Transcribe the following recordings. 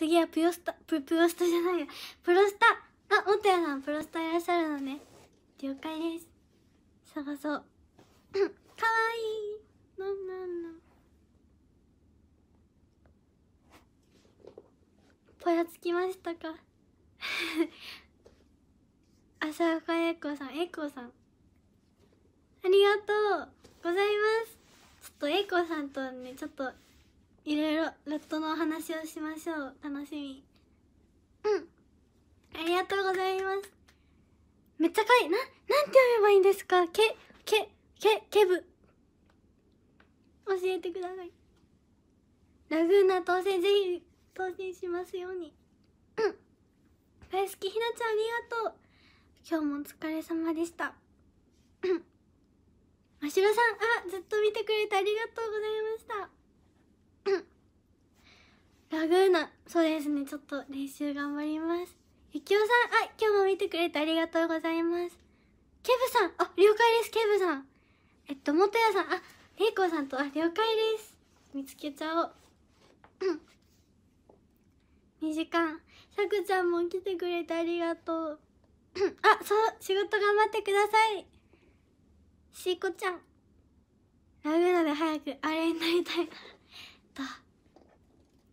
次はプヨスタププロスタじゃないよプロスタあ元谷さんプロスタいらっしゃるのね了解です探そう かわいいなんなんなんぽやつきましたか朝 岡栄子さん栄子さんありがとうございますちょっと栄子さんとねちょっといろいろラットのお話をしましょう楽しみうんありがとうございますめっちゃかいな、なんて読めばいいんですかけ、け、け、けぶ教えてくださいラグーナ当選ぜひ当選しますようにうん大好きひなちゃんありがとう今日もお疲れ様でしたうんましろさんあずっと見てくれてありがとうございましたそうですねちょっと練習頑張りますゆきおさんあ今日も見てくれてありがとうございますケブさんあ了解ですケブさんえっと元谷さんあれいこさんとあ了解です見つけちゃおう2時間さくちゃんも来てくれてありがとうあそう仕事頑張ってくださいしーこちゃんラグナで早くあれになりたいと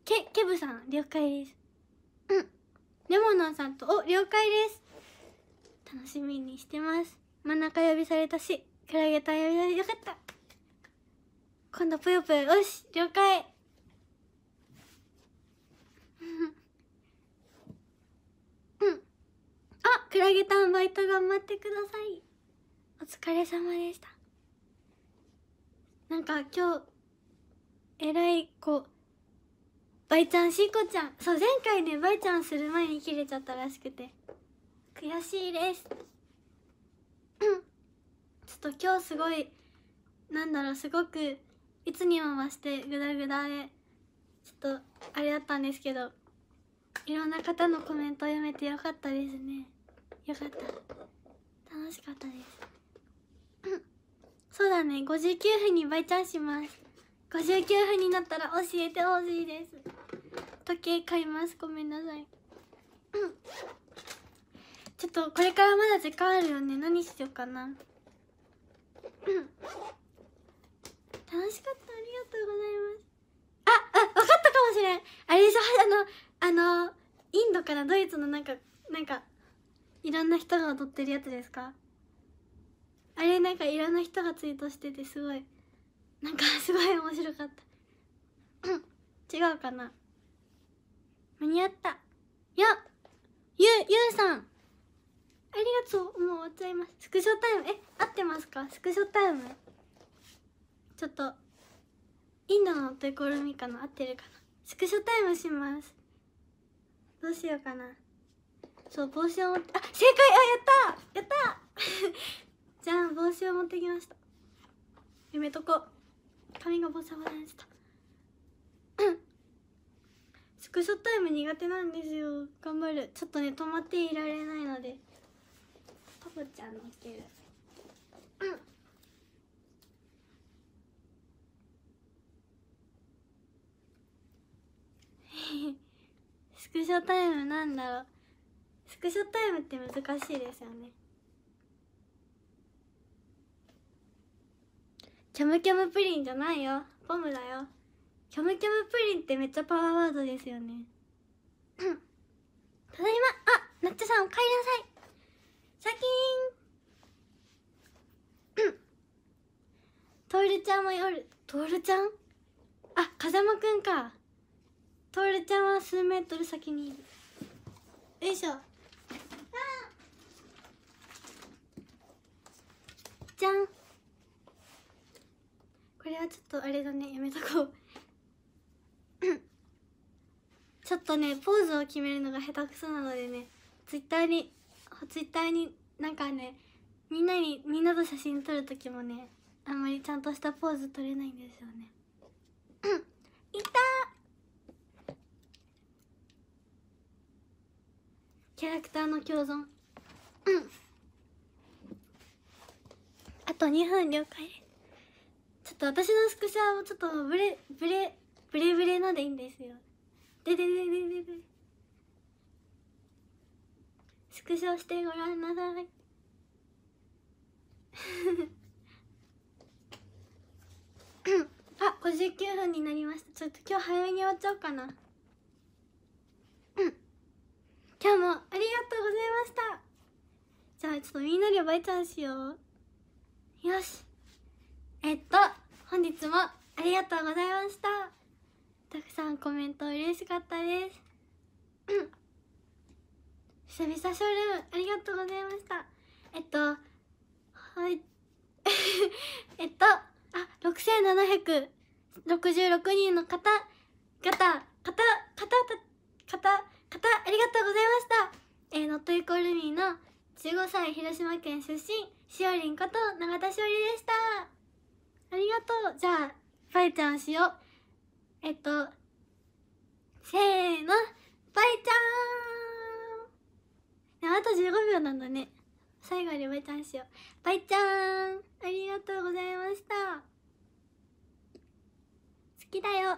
けケブさん了解ですうんレモナンさんとお了解です楽しみにしてます真ん中呼びされたしクラゲタ呼びされよかった今度ぷよぷよよし了解 うんあクラゲタンバイト頑張ってくださいお疲れ様でしたなんか今日えらいこうばいちゃんしんこちゃんそう前回ねばいちゃんする前に切れちゃったらしくて悔しいです ちょっと今日すごいなんだろうすごくいつにも増してグダグダでちょっとあれだったんですけどいろんな方のコメントを読めてよかったですねよかった楽しかったです そうだね59分にバイチャンします59分になったら教えてほしいです時計買いますごめんなさい ちょっとこれからまだ時間あるよね何しようかな 楽しかったありがとうございますああ分かったかもしれんあれでしょあのあのインドからドイツのなんかなんかいろんな人が踊ってるやつですかあれなんかいろんな人がツイートしててすごいなんかすごい面白かった 違うかな間に合ったいやゆゆうさんありがとうもう終わっちゃいますスクショタイムえ合ってますかスクショタイムちょっとインドのデコルミカの合ってるかなスクショタイムしますどうしようかなそう帽子を持ってあ正解あやったやった じゃあ帽子を持ってきましたやめとこ髪がボサボサでしたクショタイム苦手なんですよ頑張るちょっとね止まっていられないのでパコちゃんのけるうん スクショタイムなんだろうスクショタイムって難しいですよねキャムキャムプリンじゃないよボムだよキャムキャムプリンってめっちゃパワーワードですよね ただいまあなっちゃさんお帰りなさいシャキーントールちゃんも夜トールちゃんあ風間くんかトールちゃんは数メートル先にいるよいしょあじゃんこれはちょっとあれだねやめとこうちょっとねポーズを決めるのが下手くそなのでねツイッターにツイッターになんかねみんなにみんなと写真撮る時もねあんまりちゃんとしたポーズ撮れないんですよね いたキャラクターの共存うん。あと2分了解ちょっと私のスクショはちょっとブレブレブレブレのでいいんですよででででででスクショしてごらんなさいあ五十九分になりましたちょっと今日早めに終わっちゃおうかな今日もありがとうございましたじゃあちょっとみんなでバイチャンしようよしえっと本日もありがとうございましたたくさんコメント嬉しかったです 久々ショールームありがとうございましたえっとはい えっとあ6766人の方方方方方方ありがとうございましたえー、ノットイコールミーの15歳広島県出身しおりんこと永田しおりでしたありがとうじゃあァイちゃんしようえっとせーのバイちゃーんあと15秒なんだね最後にバイちゃんしようバイちゃーんありがとうございました好きだよ